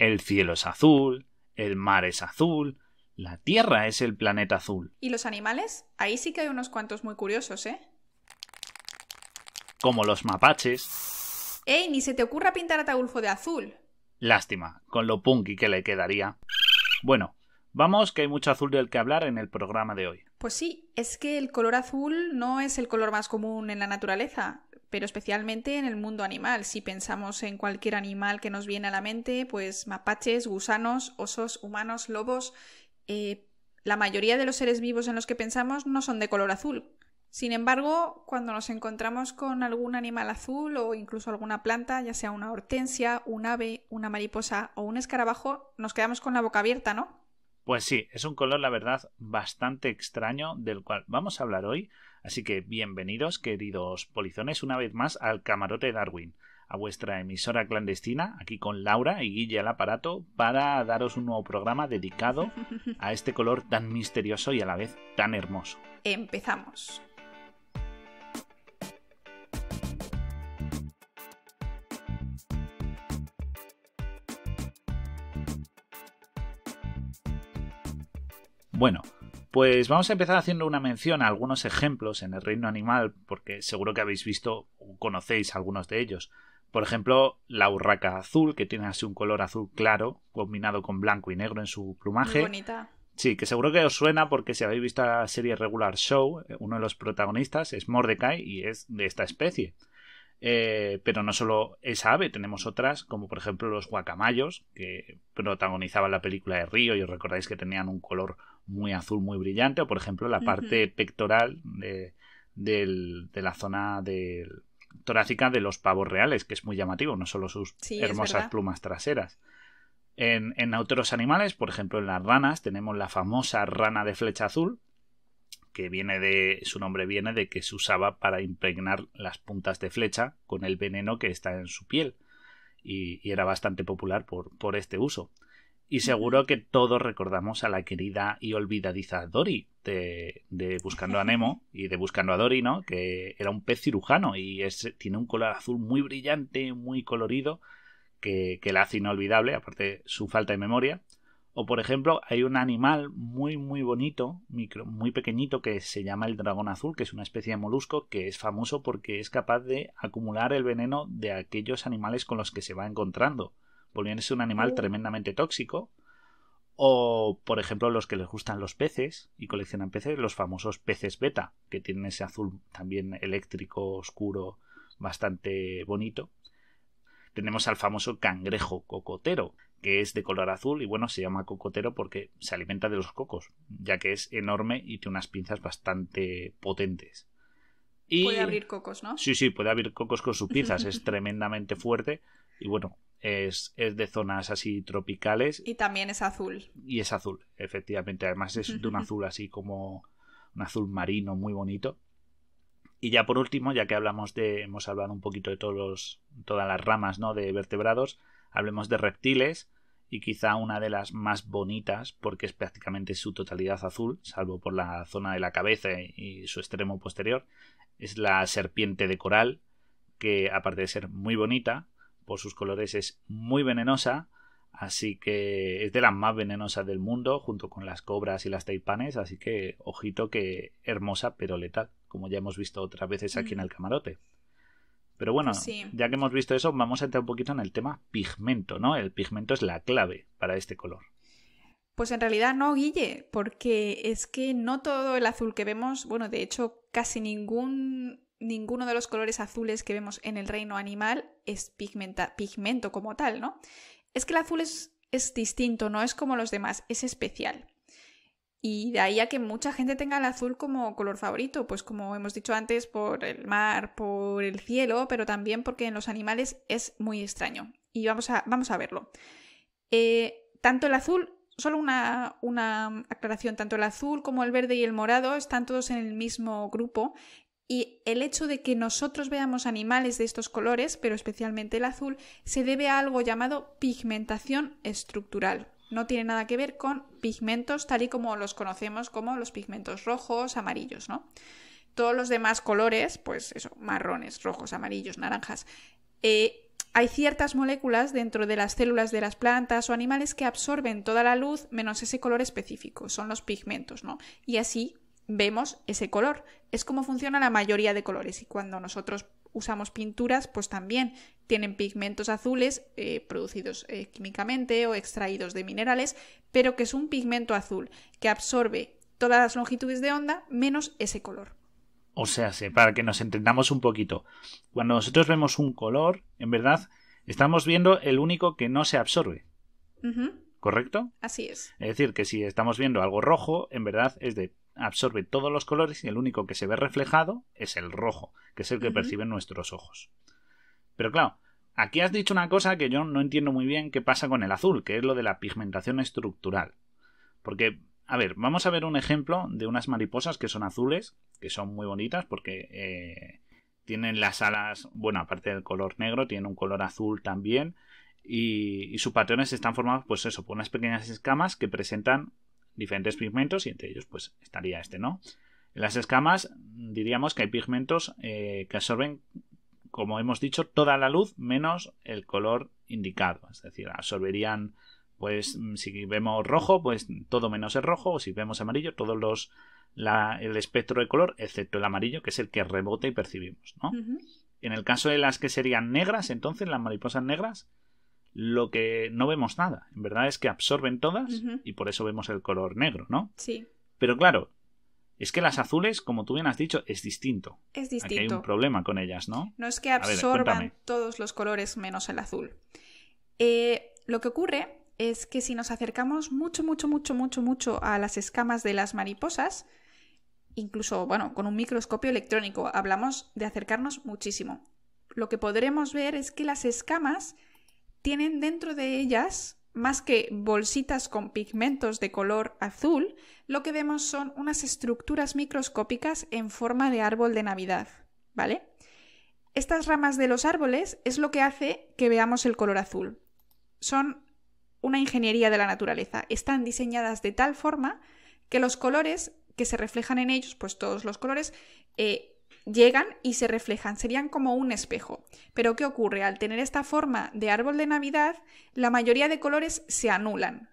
El cielo es azul, el mar es azul, la Tierra es el planeta azul. ¿Y los animales? Ahí sí que hay unos cuantos muy curiosos, ¿eh? Como los mapaches. ¡Ey! Ni se te ocurra pintar a Taulfo de azul. Lástima, con lo punky que le quedaría. Bueno, vamos que hay mucho azul del que hablar en el programa de hoy. Pues sí, es que el color azul no es el color más común en la naturaleza pero especialmente en el mundo animal. Si pensamos en cualquier animal que nos viene a la mente, pues mapaches, gusanos, osos, humanos, lobos, eh, la mayoría de los seres vivos en los que pensamos no son de color azul. Sin embargo, cuando nos encontramos con algún animal azul o incluso alguna planta, ya sea una hortensia, un ave, una mariposa o un escarabajo, nos quedamos con la boca abierta, ¿no? Pues sí, es un color, la verdad, bastante extraño del cual vamos a hablar hoy. Así que bienvenidos, queridos polizones, una vez más al camarote Darwin, a vuestra emisora clandestina, aquí con Laura y Guille al aparato, para daros un nuevo programa dedicado a este color tan misterioso y a la vez tan hermoso. Empezamos. Bueno, pues vamos a empezar haciendo una mención a algunos ejemplos en el reino animal, porque seguro que habéis visto o conocéis algunos de ellos. Por ejemplo, la urraca azul, que tiene así un color azul claro, combinado con blanco y negro en su plumaje. Muy bonita. Sí, que seguro que os suena porque si habéis visto la serie regular Show, eh, uno de los protagonistas es Mordecai y es de esta especie. Eh, pero no solo esa ave, tenemos otras, como por ejemplo los guacamayos, que protagonizaban la película de Río y os recordáis que tenían un color muy azul, muy brillante, o por ejemplo la parte pectoral de, la zona del torácica de los pavos reales, que es muy llamativo, no solo sus hermosas plumas traseras. En, otros animales, por ejemplo en las ranas, tenemos la famosa rana de flecha azul, que viene de. su nombre viene de que se usaba para impregnar las puntas de flecha con el veneno que está en su piel. Y, era bastante popular por este uso. Y seguro que todos recordamos a la querida y olvidadiza Dory de, Buscando a Nemo y de Buscando a Dory, ¿no? Que era un pez cirujano y tiene un color azul muy brillante, muy colorido, que, la hace inolvidable, aparte su falta de memoria. O por ejemplo, hay un animal muy muy bonito, muy pequeñito, que se llama el dragón azul, que es una especie de molusco que es famoso porque es capaz de acumular el veneno de aquellos animales con los que se va encontrando es un animal tremendamente tóxico. O, por ejemplo, los que les gustan los peces y coleccionan peces, los famosos peces beta, que tienen ese azul también eléctrico, oscuro, bastante bonito. Tenemos al famoso cangrejo cocotero, que es de color azul y bueno, se llama cocotero porque se alimenta de los cocos, ya que es enorme y tiene unas pinzas bastante potentes. Y... Puede abrir cocos, ¿no? Sí, sí, puede abrir cocos con sus pinzas, es tremendamente fuerte y bueno, es, de zonas así tropicales. Y también es azul. Y es azul, efectivamente. Además es de un azul así como un azul marino muy bonito. Y ya por último, ya que hablamos de, hemos hablado un poquito de todos todas las ramas ¿no? de vertebrados, hablemos de reptiles y quizá una de las más bonitas porque es prácticamente su totalidad azul, salvo por la zona de la cabeza y su extremo posterior, es la serpiente de coral, que aparte de ser muy bonita, por sus colores es muy venenosa, así que es de las más venenosas del mundo, junto con las cobras y las taipanes, así que ojito que hermosa pero letal, como ya hemos visto otras veces aquí en mm. el camarote. Pero bueno, ya que hemos visto eso, vamos a entrar un poquito en el tema pigmento, ¿no? El pigmento es la clave para este color. Pues en realidad no, Guille, porque es que no todo el azul que vemos, bueno, de hecho casi ningún ninguno de los colores azules que vemos en el reino animal es pigmento como tal, ¿no? Es que el azul es, distinto, no es como los demás, es especial. Y de ahí a que mucha gente tenga el azul como color favorito, pues como hemos dicho antes, por el mar, por el cielo, pero también porque en los animales es muy extraño. Y vamos a, vamos a verlo. Eh, tanto el azul, solo una, una aclaración, tanto el azul como el verde y el morado están todos en el mismo grupo y el hecho de que nosotros veamos animales de estos colores, pero especialmente el azul, se debe a algo llamado pigmentación estructural. No tiene nada que ver con pigmentos tal y como los conocemos como los pigmentos rojos, amarillos, ¿no? Todos los demás colores, pues eso, marrones, rojos, amarillos, naranjas, eh, hay ciertas moléculas dentro de las células de las plantas o animales que absorben toda la luz menos ese color específico, son los pigmentos, ¿no? Y así vemos ese color. Es como funciona la mayoría de colores y cuando nosotros usamos pinturas, pues también tienen pigmentos azules eh, producidos eh, químicamente o extraídos de minerales, pero que es un pigmento azul que absorbe todas las longitudes de onda menos ese color. O sea, para que nos entendamos un poquito, cuando nosotros vemos un color, en verdad, estamos viendo el único que no se absorbe. ¿Correcto? Así es. Es decir, que si estamos viendo algo rojo, en verdad es de absorbe todos los colores y el único que se ve reflejado es el rojo, que es el que perciben nuestros ojos. Pero claro, aquí has dicho una cosa que yo no entiendo muy bien qué pasa con el azul, que es lo de la pigmentación estructural. Porque, a ver, vamos a ver un ejemplo de unas mariposas que son azules, que son muy bonitas porque eh, tienen las alas, bueno, aparte del color negro, tienen un color azul también. Y, y, sus patrones están formados, pues eso, por unas pequeñas escamas que presentan diferentes pigmentos y entre ellos pues estaría este, ¿no? En las escamas diríamos que hay pigmentos eh, que absorben, como hemos dicho, toda la luz menos el color indicado, es decir, absorberían pues si vemos rojo, pues todo menos el rojo, o si vemos amarillo, todos los el espectro de color, excepto el amarillo, que es el que rebota y percibimos, ¿no? En el caso de las que serían negras, entonces las mariposas negras, lo que no vemos nada. En verdad es que absorben todas y por eso vemos el color negro, ¿no? Sí. Pero claro, es que las azules, como tú bien has dicho, es distinto. Es distinto. hay un problema con ellas, ¿no? No es que absorban todos los colores menos el azul. Eh, lo que ocurre es que si nos acercamos mucho, mucho, mucho, mucho, mucho a las escamas de las mariposas, incluso, bueno, con un microscopio electrónico, hablamos de acercarnos muchísimo. Lo que podremos ver es que las escamas tienen dentro de ellas, más que bolsitas con pigmentos de color azul, lo que vemos son unas estructuras microscópicas en forma de árbol de Navidad, ¿vale? Estas ramas de los árboles es lo que hace que veamos el color azul. Son una ingeniería de la naturaleza. Están diseñadas de tal forma que los colores que se reflejan en ellos, pues todos los colores, eh, llegan y se reflejan, serían como un espejo. Pero ¿qué ocurre? Al tener esta forma de árbol de Navidad, la mayoría de colores se anulan.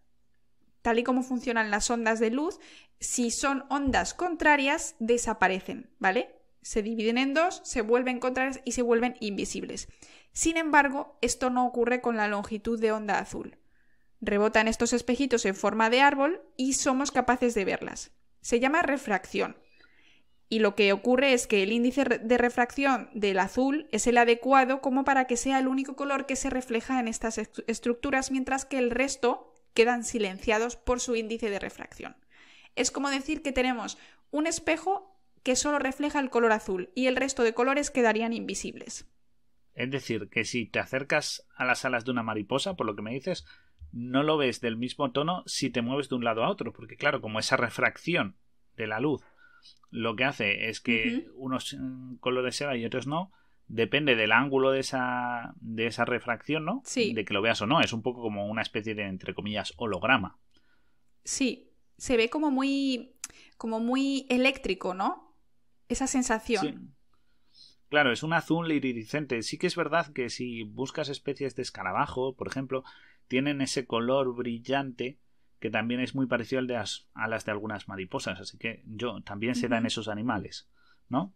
Tal y como funcionan las ondas de luz, si son ondas contrarias, desaparecen, ¿vale? Se dividen en dos, se vuelven contrarias y se vuelven invisibles. Sin embargo, esto no ocurre con la longitud de onda azul. Rebotan estos espejitos en forma de árbol y somos capaces de verlas. Se llama refracción y lo que ocurre es que el índice de refracción del azul es el adecuado como para que sea el único color que se refleja en estas estructuras, mientras que el resto quedan silenciados por su índice de refracción. Es como decir que tenemos un espejo que solo refleja el color azul y el resto de colores quedarían invisibles. Es decir, que si te acercas a las alas de una mariposa, por lo que me dices, no lo ves del mismo tono si te mueves de un lado a otro, porque claro, como esa refracción de la luz lo que hace es que unos mm, colores se van y otros no. Depende del ángulo de esa, de esa refracción, ¿no? Sí. De que lo veas o no. Es un poco como una especie de, entre comillas, holograma. Sí, se ve como muy, como muy eléctrico, ¿no? Esa sensación. Claro, es un azul iridiscente. Sí que es verdad que si buscas especies de escarabajo, por ejemplo, tienen ese color brillante que también es muy parecido al de las, alas de algunas mariposas, así que yo también se dan esos animales, ¿no?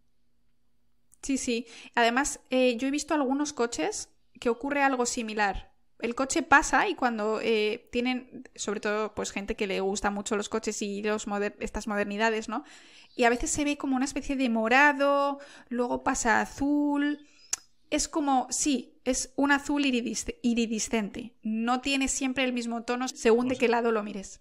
Sí, sí. Además, eh, yo he visto algunos coches que ocurre algo similar. El coche pasa y cuando eh, tienen, sobre todo, pues gente que le gusta mucho los coches y los estas modernidades, ¿no? Y a veces se ve como una especie de morado, luego pasa azul. Es como, sí, es un azul iridiscente. No tiene siempre el mismo tono según de pues qué lado lo mires.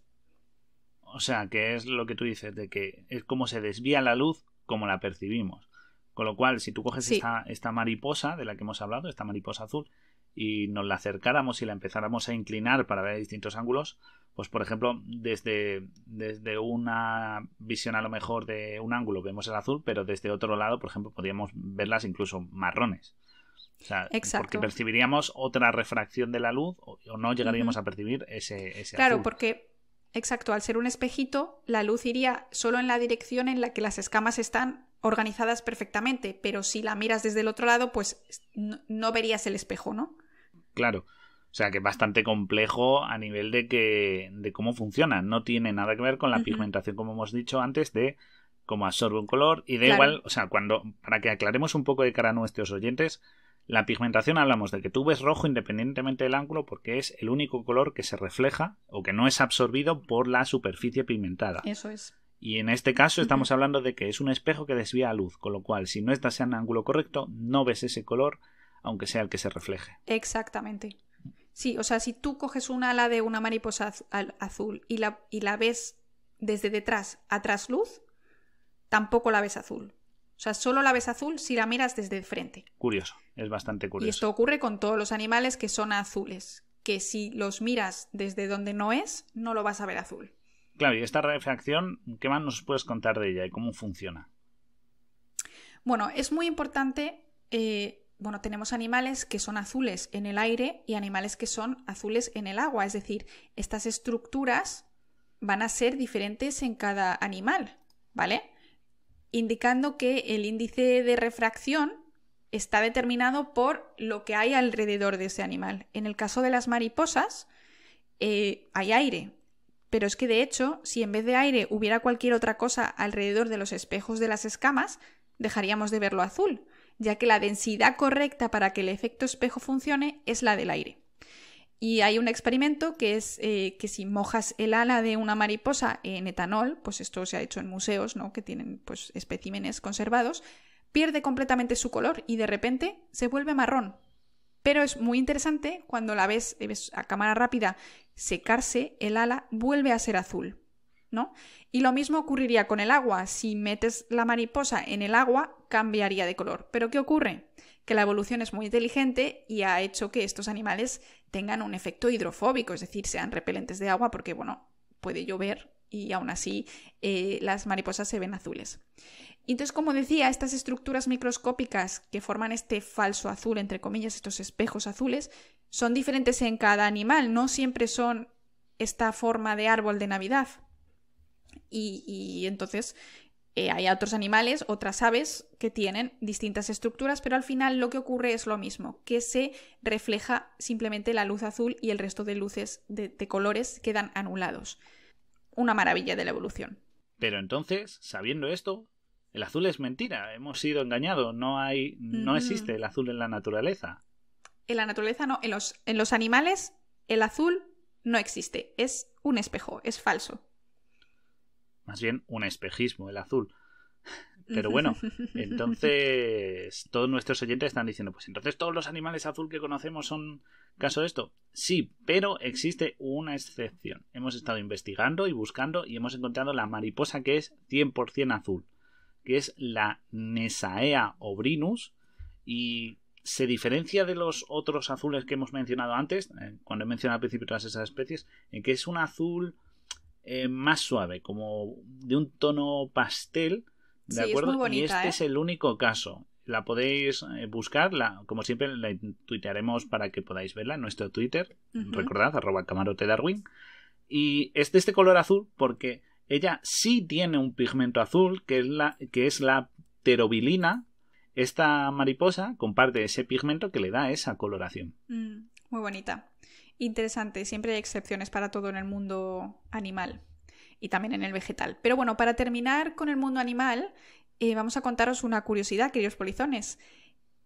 O sea, que es lo que tú dices, de que es como se desvía la luz como la percibimos. Con lo cual, si tú coges esta, mariposa de la que hemos hablado, esta mariposa azul, y nos la acercáramos y la empezáramos a inclinar para ver distintos ángulos, pues por ejemplo, desde, desde una visión a lo mejor de un ángulo vemos el azul, pero desde otro lado, por ejemplo, podríamos verlas incluso marrones. Porque percibiríamos otra refracción de la luz o, no llegaríamos a percibir ese, ese Claro, porque Exacto, al ser un espejito, la luz iría solo en la dirección en la que las escamas están organizadas perfectamente, pero si la miras desde el otro lado, pues no, verías el espejo, ¿no? Claro, o sea que es bastante complejo a nivel de que de cómo funciona, no tiene nada que ver con la pigmentación como hemos dicho antes de cómo absorbe un color y da igual, o sea, cuando para que aclaremos un poco de cara a nuestros oyentes, la pigmentación hablamos de que tú ves rojo independientemente del ángulo porque es el único color que se refleja o que no es absorbido por la superficie pigmentada. Eso es. Y en este caso estamos hablando de que es un espejo que desvía la luz, con lo cual si no estás en ángulo correcto no ves ese color aunque sea el que se refleje. Exactamente. Sí, o sea, si tú coges un ala de una mariposa azul y la, y la ves desde detrás a trasluz, tampoco la ves azul. O sea, solo la ves azul si la miras desde el frente. Curioso, es bastante curioso. Y esto ocurre con todos los animales que son azules, que si los miras desde donde no es, no lo vas a ver azul. Claro, y esta refracción, ¿qué más nos puedes contar de ella y cómo funciona? Bueno, es muy importante. Eh, bueno, tenemos animales que son azules en el aire y animales que son azules en el agua. Es decir, estas estructuras van a ser diferentes en cada animal, ¿vale? indicando que el índice de refracción está determinado por lo que hay alrededor de ese animal. En el caso de las mariposas, eh, hay aire, pero es que de hecho, si en vez de aire hubiera cualquier otra cosa alrededor de los espejos de las escamas, dejaríamos de verlo azul, ya que la densidad correcta para que el efecto espejo funcione es la del aire. Y hay un experimento que es eh, que si mojas el ala de una mariposa en etanol, pues esto se ha hecho en museos, ¿no? Que tienen pues especímenes conservados, pierde completamente su color y de repente se vuelve marrón. Pero es muy interesante cuando la ves, eh, ves a cámara rápida secarse, el ala vuelve a ser azul, ¿no? Y lo mismo ocurriría con el agua. Si metes la mariposa en el agua, cambiaría de color. Pero ¿qué ocurre? que la evolución es muy inteligente y ha hecho que estos animales tengan un efecto hidrofóbico, es decir, sean repelentes de agua porque, bueno, puede llover y aún así eh, las mariposas se ven azules. Entonces, como decía, estas estructuras microscópicas que forman este falso azul, entre comillas, estos espejos azules, son diferentes en cada animal, no siempre son esta forma de árbol de Navidad. y entonces eh, hay otros animales, otras aves que tienen distintas estructuras, pero al final lo que ocurre es lo mismo, que se refleja simplemente la luz azul y el resto de luces de, colores quedan anulados. Una maravilla de la evolución. Pero entonces, sabiendo esto, el azul es mentira, hemos sido engañados, no hay, no mm. existe el azul en la naturaleza. En la naturaleza no, en los, en los animales el azul no existe, es un espejo, es falso más bien un espejismo, el azul. Pero bueno, entonces todos nuestros oyentes están diciendo, pues entonces todos los animales azul que conocemos son caso de esto. Sí, pero existe una excepción. Hemos estado investigando y buscando y hemos encontrado la mariposa que es 100% azul, que es la Nesaea obrinus y se diferencia de los otros azules que hemos mencionado antes, eh, cuando he mencionado al principio todas esas especies, en que es un azul eh, más suave, como de un tono pastel, ¿de acuerdo? y este es ¿eh? el único caso. La podéis eh, buscar, como siempre la tuitearemos para que podáis verla en nuestro Twitter, recordad, arroba camarote Darwin. Y es de este color azul porque ella sí tiene un pigmento azul, que es la, que es la terobilina. Esta mariposa comparte ese pigmento que le da esa coloración. Mm, muy bonita interesante. Siempre hay excepciones para todo en el mundo animal y también en el vegetal. Pero bueno, para terminar con el mundo animal, eh, vamos a contaros una curiosidad, queridos polizones.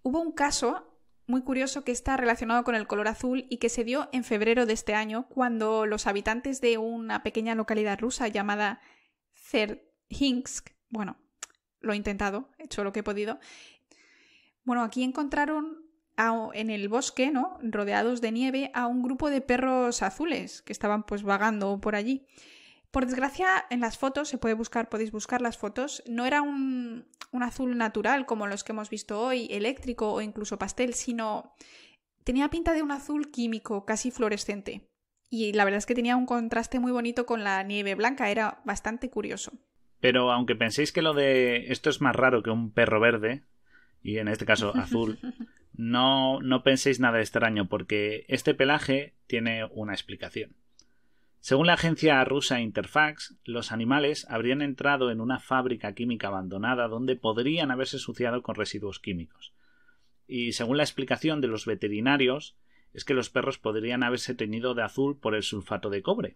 Hubo un caso muy curioso que está relacionado con el color azul y que se dio en febrero de este año cuando los habitantes de una pequeña localidad rusa llamada Zerhinsk, bueno, lo he intentado, he hecho lo que he podido, bueno, aquí encontraron en el bosque, ¿no? Rodeados de nieve, a un grupo de perros azules que estaban pues vagando por allí. Por desgracia, en las fotos, se puede buscar, podéis buscar las fotos, no era un, un azul natural como los que hemos visto hoy, eléctrico o incluso pastel, sino tenía pinta de un azul químico, casi fluorescente. Y la verdad es que tenía un contraste muy bonito con la nieve blanca, era bastante curioso. Pero aunque penséis que lo de esto es más raro que un perro verde, y en este caso azul, No, no penséis nada extraño porque este pelaje tiene una explicación. Según la agencia rusa Interfax, los animales habrían entrado en una fábrica química abandonada donde podrían haberse suciado con residuos químicos. Y según la explicación de los veterinarios, es que los perros podrían haberse teñido de azul por el sulfato de cobre,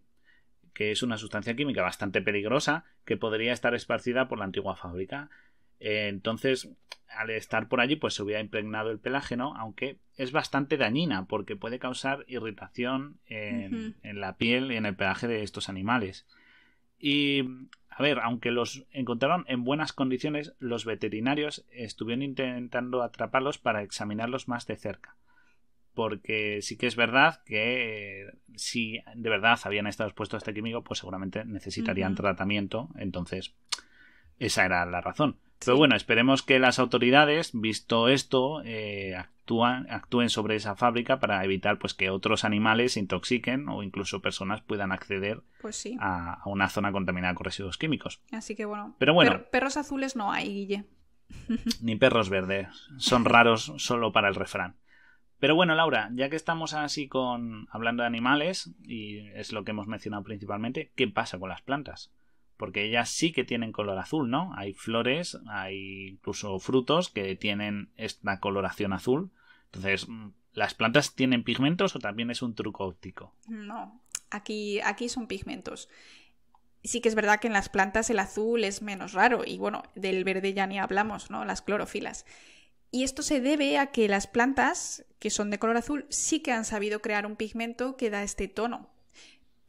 que es una sustancia química bastante peligrosa que podría estar esparcida por la antigua fábrica. Eh, entonces, al estar por allí, pues se hubiera impregnado el pelágeno, aunque es bastante dañina porque puede causar irritación en, la piel y en el pelaje de estos animales. Y, a ver, aunque los encontraron en buenas condiciones, los veterinarios estuvieron intentando atraparlos para examinarlos más de cerca. Porque sí que es verdad que eh, si de verdad habían estado expuestos a este químico, pues seguramente necesitarían tratamiento. Entonces, esa era la razón. Pero bueno, esperemos que las autoridades, visto esto, eh, actúan, actúen sobre esa fábrica para evitar pues que otros animales se intoxiquen o incluso personas puedan acceder pues a, una zona contaminada con residuos químicos. Así que bueno. Pero perros azules no hay, Guille. Ni perros verdes. Son raros solo para el refrán. Pero bueno, Laura, ya que estamos así con hablando de animales, y es lo que hemos mencionado principalmente, ¿qué pasa con las plantas? porque ellas sí que tienen color azul, ¿no? Hay flores, hay incluso frutos que tienen esta coloración azul. Entonces, mm, ¿las plantas tienen pigmentos o también es un truco óptico? No, aquí, aquí son pigmentos. Sí que es verdad que en las plantas el azul es menos raro y bueno, del verde ya ni hablamos, ¿no? Las clorofilas. Y esto se debe a que las plantas, que son de color azul, sí que han sabido crear un pigmento que da este tono.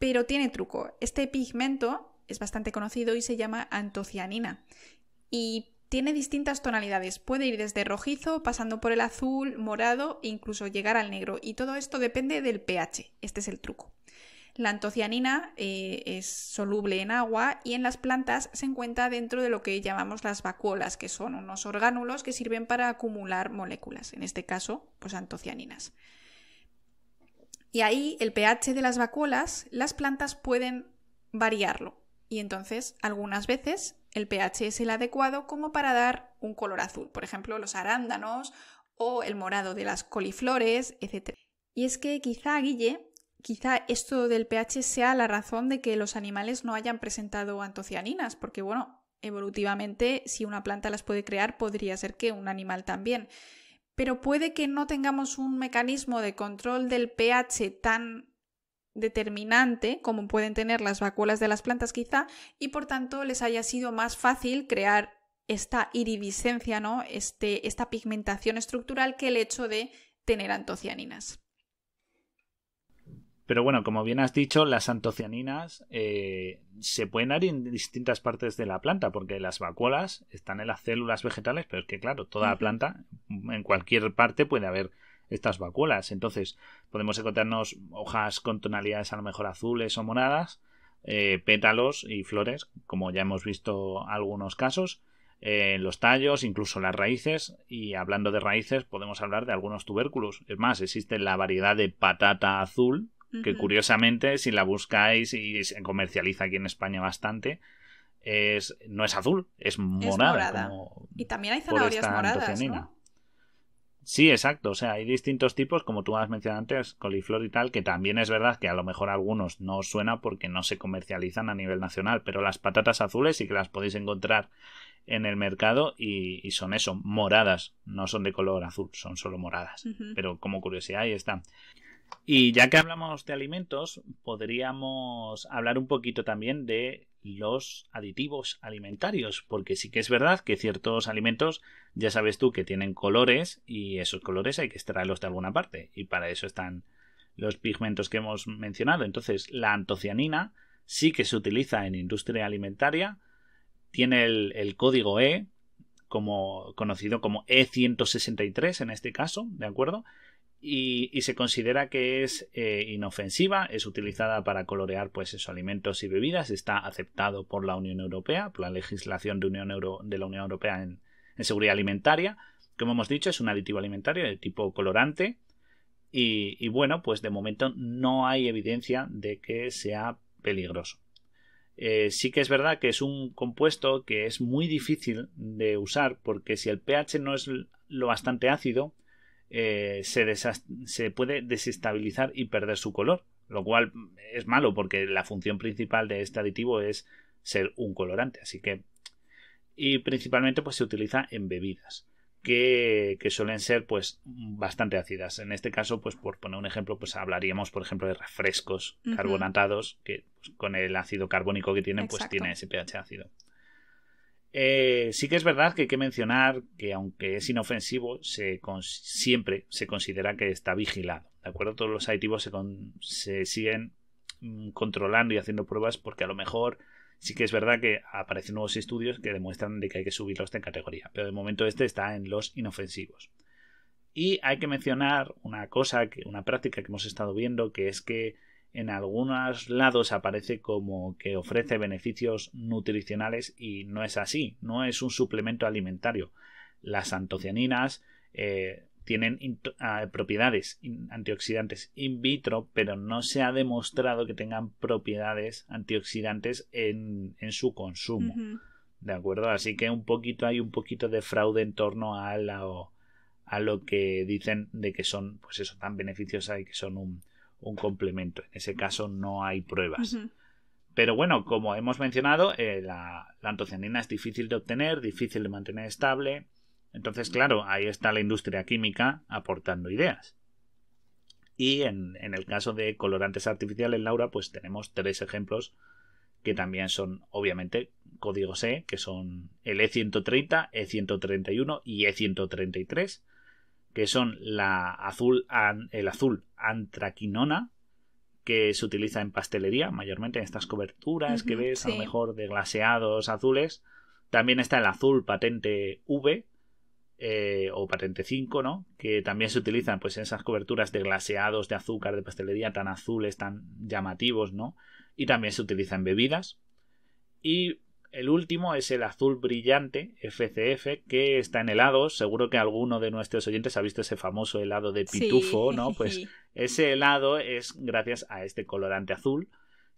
Pero tiene truco. Este pigmento es bastante conocido y se llama antocianina. Y tiene distintas tonalidades, puede ir desde rojizo, pasando por el azul, morado e incluso llegar al negro. Y todo esto depende del pH, este es el truco. La antocianina eh, es soluble en agua y en las plantas se encuentra dentro de lo que llamamos las vacuolas, que son unos orgánulos que sirven para acumular moléculas, en este caso, pues antocianinas. Y ahí el pH de las vacuolas, las plantas pueden variarlo y entonces algunas veces el pH es el adecuado como para dar un color azul, por ejemplo los arándanos o el morado de las coliflores, etc. Y es que quizá, Guille, quizá esto del pH sea la razón de que los animales no hayan presentado antocianinas, porque bueno, evolutivamente si una planta las puede crear podría ser que un animal también. Pero puede que no tengamos un mecanismo de control del pH tan determinante como pueden tener las vacuolas de las plantas quizá y por tanto les haya sido más fácil crear esta iridiscencia, ¿no? Este, esta pigmentación estructural que el hecho de tener antocianinas. Pero bueno, como bien has dicho, las antocianinas eh, se pueden dar en distintas partes de la planta, porque las vacuolas están en las células vegetales, pero es que claro, toda la planta, en cualquier parte puede haber estas vacuolas. Entonces, podemos encontrarnos hojas con tonalidades a lo mejor azules o moradas, eh, pétalos y flores, como ya hemos visto algunos casos, en eh, los tallos, incluso las raíces, y hablando de raíces podemos hablar de algunos tubérculos. Es más, existe la variedad de patata azul, que curiosamente, si la buscáis y se comercializa aquí en España bastante, es, no es azul, es morada. y también hay zanahorias moradas, Sí, exacto. O sea, hay distintos tipos, como tú has mencionado antes, coliflor y tal, que también es verdad que a lo mejor algunos no os suena porque no se comercializan a nivel nacional, pero las patatas azules sí que las podéis encontrar en el mercado y, son eso, moradas. No son de color azul, son solo moradas. Pero como curiosidad, ahí están. Y ya que hablamos de alimentos, podríamos hablar un poquito también de los aditivos alimentarios, porque sí que es verdad que ciertos alimentos ya sabes tú que tienen colores y esos colores hay que extraerlos de alguna parte y para eso están los pigmentos que hemos mencionado. Entonces, la antocianina sí que se utiliza en industria alimentaria, tiene el, código E, como, conocido como E163 en este caso, ¿de acuerdo? Y, se considera que es eh, inofensiva, es utilizada para colorear pues esos alimentos y bebidas, está aceptado por la Unión Europea, por la legislación de, Euro, de la Unión Europea en, seguridad alimentaria. Como hemos dicho, es un aditivo alimentario de tipo colorante y, bueno, pues de momento no hay evidencia de que sea peligroso. Eh, sí que es verdad que es un compuesto que es muy difícil de usar porque si el pH no es lo bastante ácido, eh, se, puede desestabilizar y perder su color, lo cual es malo porque la función principal de este aditivo es ser un colorante, así que... Y principalmente pues se utiliza en bebidas. Que, suelen ser pues bastante ácidas. En este caso, pues por poner un ejemplo, pues hablaríamos, por ejemplo, de refrescos carbonatados, que pues, con el ácido carbónico que tienen, pues tiene ese pH ácido. Eh, sí que es verdad que hay que mencionar que aunque es inofensivo, se siempre se considera que está vigilado. ¿De acuerdo? Todos los aditivos se, siguen mm, controlando y haciendo pruebas porque a lo mejor sí que es verdad que aparecen nuevos estudios que demuestran de que hay que subirlos en categoría, pero de momento este está en los inofensivos. Y hay que mencionar una cosa, que, una práctica que hemos estado viendo, que es que en algunos lados aparece como que ofrece beneficios nutricionales y no es así, no es un suplemento alimentario. Las antocianinas eh, tienen ah, propiedades antioxidantes in vitro, pero no se ha demostrado que tengan propiedades antioxidantes en, su consumo. ¿De acuerdo? Así que un poquito hay un poquito de fraude en torno a, a lo que dicen de que son, pues eso, tan beneficiosas y que son un, un complemento. En ese caso no hay pruebas. Pero bueno, como hemos mencionado, eh, la, antocianina es difícil de obtener, difícil de mantener estable. Entonces, claro, ahí está la industria química aportando ideas. Y en, en el caso de colorantes artificiales, Laura, pues tenemos tres ejemplos que también son, obviamente, códigos E, que son el E130, E131 y E133, que son la azul, el azul antraquinona, que se utiliza en pastelería, mayormente en estas coberturas que ves, a lo mejor de glaseados azules. También está el azul patente V, eh, o patente 5, ¿no? Que también se utilizan pues en esas coberturas de glaseados de azúcar de pastelería tan azules, tan llamativos, ¿no? Y también se utiliza en bebidas. Y el último es el azul brillante, FCF, que está en helados. Seguro que alguno de nuestros oyentes ha visto ese famoso helado de pitufo, ¿no? Pues ese helado es gracias a este colorante azul,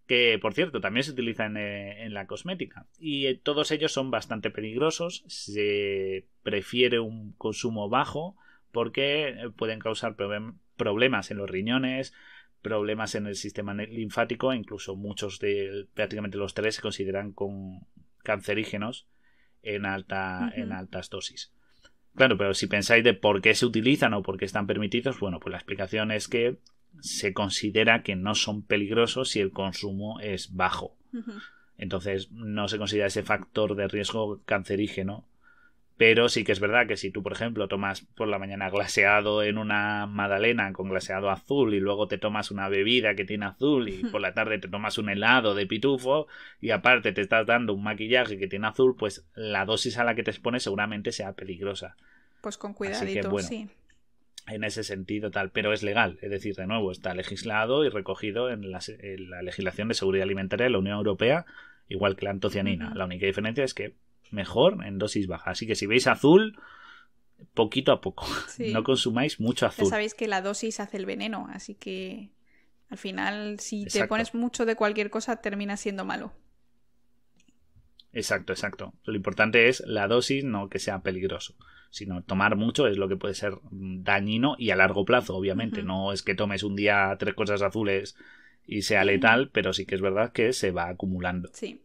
que por cierto también se utiliza en, eh, la cosmética. Y eh, todos ellos son bastante peligrosos, se prefiere un consumo bajo porque eh, pueden causar problemas en los riñones, problemas en el sistema linfático, incluso muchos de prácticamente los tres se consideran con, cancerígenos en, alta, en altas dosis. Claro, pero si pensáis de por qué se utilizan o por qué están permitidos, bueno, pues la explicación es que se considera que no son peligrosos si el consumo es bajo. Entonces no se considera ese factor de riesgo cancerígeno pero sí que es verdad que si tú, por ejemplo, tomas por la mañana glaseado en una magdalena con glaseado azul y luego te tomas una bebida que tiene azul y por la tarde te tomas un helado de pitufo y aparte te estás dando un maquillaje que tiene azul, pues la dosis a la que te expones seguramente sea peligrosa. Pues con cuidadito, sí. En ese sentido, tal, pero es legal, es decir, de nuevo, está legislado y recogido en la, legislación de seguridad alimentaria de la Unión Europea, igual que la antocianina. La única diferencia es que mejor en dosis baja. Así que si veis azul, poquito a poco. No consumáis mucho azul. Ya sabéis que la dosis hace el veneno, así que al final, si te pones mucho de cualquier cosa, termina siendo malo. Exacto, exacto. Lo importante es la dosis, no que sea peligroso, sino tomar mucho es lo que puede ser dañino y a largo plazo, obviamente. No es que tomes un día tres cosas azules y sea letal, pero sí que es verdad que se va acumulando. Sí.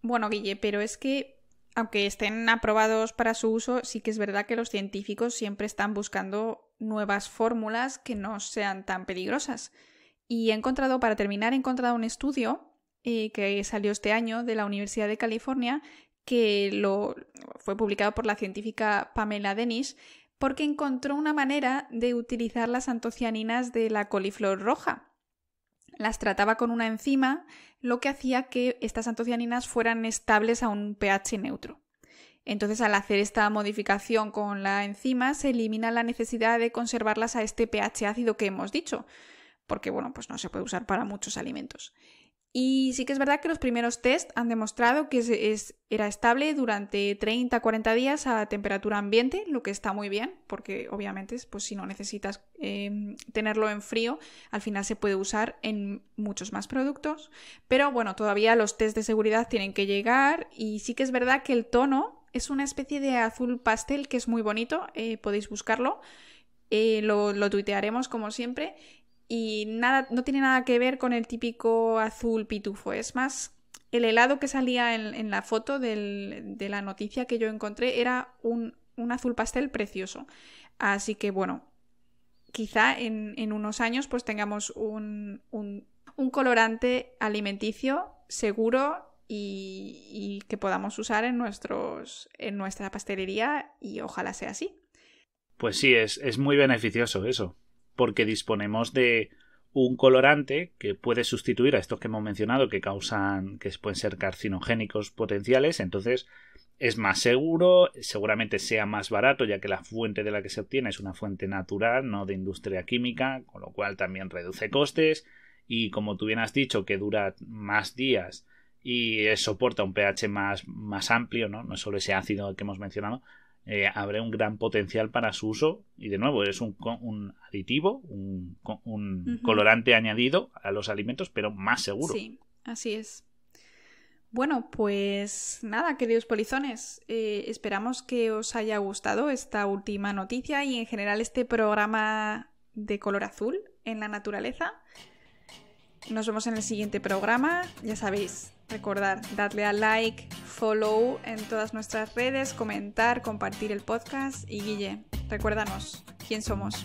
Bueno, Guille, pero es que aunque estén aprobados para su uso, sí que es verdad que los científicos siempre están buscando nuevas fórmulas que no sean tan peligrosas. Y he encontrado, para terminar, he encontrado un estudio eh, que salió este año de la Universidad de California que lo, fue publicado por la científica Pamela denis porque encontró una manera de utilizar las antocianinas de la coliflor roja. Las trataba con una enzima lo que hacía que estas antocianinas fueran estables a un pH neutro. Entonces, al hacer esta modificación con la enzima, se elimina la necesidad de conservarlas a este pH ácido que hemos dicho, porque bueno, pues no se puede usar para muchos alimentos. Y sí que es verdad que los primeros test han demostrado que era estable durante 30-40 días a temperatura ambiente, lo que está muy bien, porque obviamente pues, si no necesitas em, tenerlo en frío, al final se puede usar en muchos más productos. Pero bueno, todavía los test de seguridad tienen que llegar y sí que es verdad que el tono es una especie de azul pastel que es muy bonito, eh, podéis buscarlo. Eh, lo, lo, tuitearemos como siempre y nada, no tiene nada que ver con el típico azul pitufo, es más, el helado que salía en, la foto de la noticia que yo encontré era un, azul pastel precioso. Así que bueno, quizá en, unos años pues tengamos un, colorante alimenticio seguro y, que podamos usar en, nuestros, en nuestra pastelería y ojalá sea así. Pues sí, es muy beneficioso eso porque disponemos de un colorante que puede sustituir a estos que hemos mencionado que causan que pueden ser carcinogénicos potenciales, entonces es más seguro, seguramente sea más barato ya que la fuente de la que se obtiene es una fuente natural, no de industria química, con lo cual también reduce costes y como tú bien has dicho que dura más días y soporta un pH más, más amplio, ¿no? no solo ese ácido que hemos mencionado, habrá eh, un gran potencial para su uso. Y de nuevo, es un, un aditivo, un, un colorante añadido a los alimentos, pero más seguro. Sí, así es. Bueno, pues nada, queridos polizones, eh, esperamos que os haya gustado esta última noticia y en general este programa de color azul en la naturaleza. Nos vemos en el siguiente programa, ya sabéis, Recordar, darle a like, follow en todas nuestras redes, comentar, compartir el podcast y Guille, recuérdanos, ¿quién somos?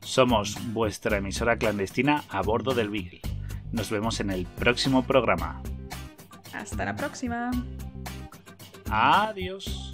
Somos vuestra emisora clandestina a bordo del Beagle. Nos vemos en el próximo programa. Hasta la próxima. Adiós.